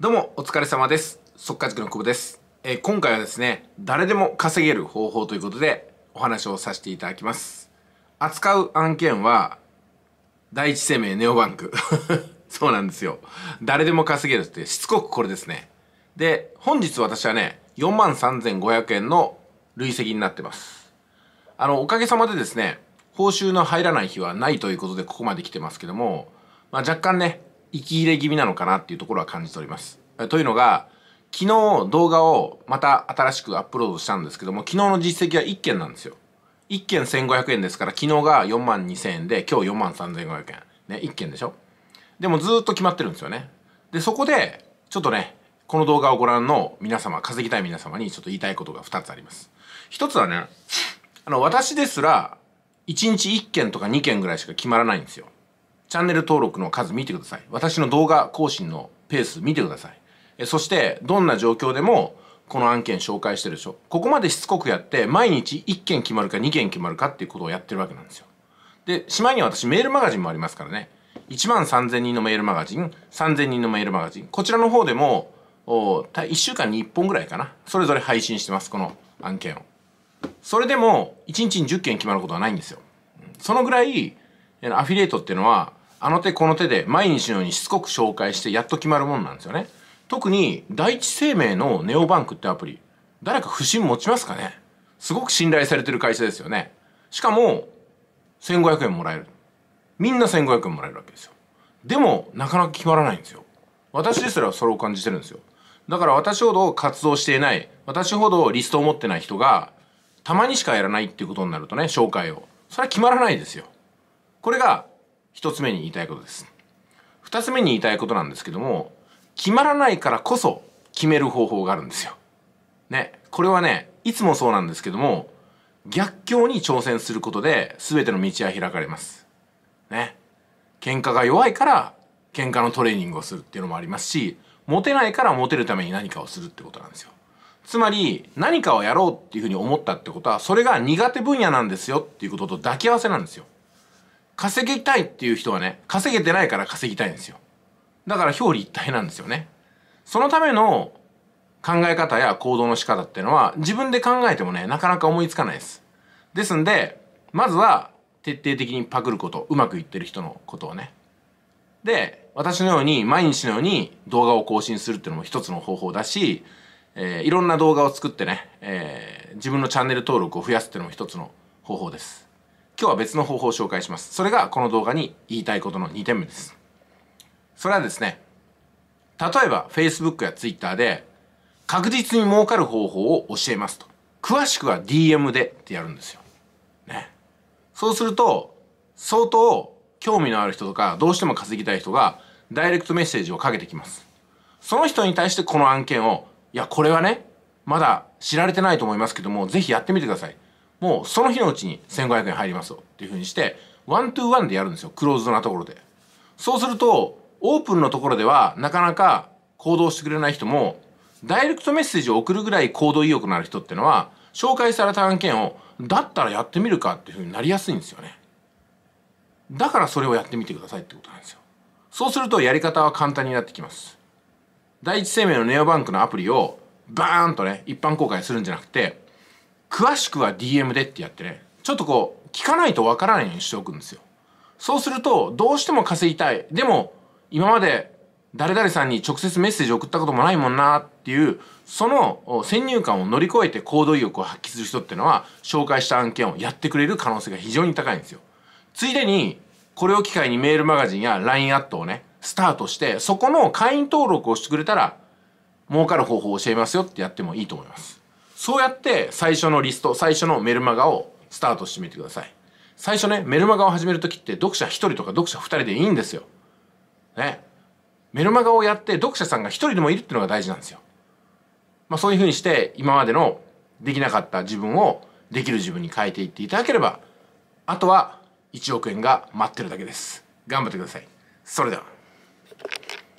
どうもお疲れ様です速稼塾の久保です、えー、今回はですね誰でも稼げる方法ということでお話をさせていただきます扱う案件は第一生命ネオバンク そうなんですよ誰でも稼げるってしつこくこれですねで本日私はね4万3500円の累積になってますあのおかげさまでですね報酬の入らない日はないということでここまで来てますけども、まあ、若干ね息切れ気味なのかなっていうところは感じております。というのが、昨日動画をまた新しくアップロードしたんですけども、昨日の実績は1件なんですよ。1件1500円ですから、昨日が4万2000円で、今日4万3500円。ね、1件でしょでもずっと決まってるんですよね。で、そこで、ちょっとね、この動画をご覧の皆様、稼ぎたい皆様にちょっと言いたいことが2つあります。1つはね、あの、私ですら、1日1件とか2件ぐらいしか決まらないんですよ。チャンネル登録の数見てください。私の動画更新のペース見てください。えそして、どんな状況でも、この案件紹介してるでしょ。ここまでしつこくやって、毎日1件決まるか2件決まるかっていうことをやってるわけなんですよ。で、しまいに私メールマガジンもありますからね。1万3000人のメールマガジン、3000人のメールマガジン。こちらの方でも、お1週間に1本ぐらいかな。それぞれ配信してます、この案件を。それでも、1日に10件決まることはないんですよ。そのぐらい、アフィリエイトっていうのは、あの手この手で毎日のようにしつこく紹介してやっと決まるもんなんですよね特に第一生命のネオバンクってアプリ誰か不信持ちますかねすごく信頼されてる会社ですよねしかも1500円もらえるみんな1500円もらえるわけですよでもなかなか決まらないんですよ私ですらそれを感じてるんですよだから私ほど活動していない私ほどリストを持ってない人がたまにしかやらないっていうことになるとね紹介をそれは決まらないですよこれが1つ目に言いたいことです。2つ目に言いたいことなんですけども、決まらないからこそ決める方法があるんですよ。ね。これはね、いつもそうなんですけども、逆境に挑戦することで全ての道は開かれます。ね。喧嘩が弱いから喧嘩のトレーニングをするっていうのもありますし、モテないからモテるために何かをするってことなんですよ。つまり何かをやろうっていうふうに思ったってことはそれが苦手分野なんですよっていうことと抱き合わせなんですよ。稼ぎたいっていう人はね稼げてないから稼ぎたいんですよだから表裏一体なんですよねそのための考え方や行動の仕方っていうのは自分で考えてもねなかなか思いつかないですですんでまずは徹底的にパクることうまくいってる人のことをねで私のように毎日のように動画を更新するっていうのも一つの方法だし、えー、いろんな動画を作ってね、えー、自分のチャンネル登録を増やすっていうのも一つの方法です今日は別の方法を紹介します。それがこの動画に言いたいことの2点目です。それはですね、例えば Facebook や Twitter で確実に儲かる方法を教えますと。詳しくは DM でってやるんですよ。ね。そうすると、相当興味のある人とか、どうしても稼ぎたい人が、ダイレクトメッセージをかけてきます。その人に対してこの案件を、いや、これはね、まだ知られてないと思いますけども、ぜひやってみてください。もうその日のうちに1500円入りますよっていうふうにしてワントゥーワンでやるんですよクローズドなところでそうするとオープンのところではなかなか行動してくれない人もダイレクトメッセージを送るぐらい行動意欲のある人ってのは紹介された案件をだったらやってみるかっていうふうになりやすいんですよねだからそれをやってみてくださいってことなんですよそうするとやり方は簡単になってきます第一生命のネオバンクのアプリをバーンとね一般公開するんじゃなくて詳しくは DM でってやってねちょっとこう聞かないとわからないようにしておくんですよそうするとどうしても稼ぎたいでも今まで誰々さんに直接メッセージ送ったこともないもんなっていうその先入観を乗り越えて行動意欲を発揮する人ってのは紹介した案件をやってくれる可能性が非常に高いんですよついでにこれを機会にメールマガジンや LINE アットをねスタートしてそこの会員登録をしてくれたら儲かる方法を教えますよってやってもいいと思いますそうやって最初のリスト、最初のメルマガをスタートしてみてください。最初ね、メルマガを始める時って読者1人とか読者2人でいいんですよ。ね。メルマガをやって読者さんが1人でもいるっていうのが大事なんですよ。まあそういうふうにして今までのできなかった自分をできる自分に変えていっていただければ、あとは1億円が待ってるだけです。頑張ってください。それでは。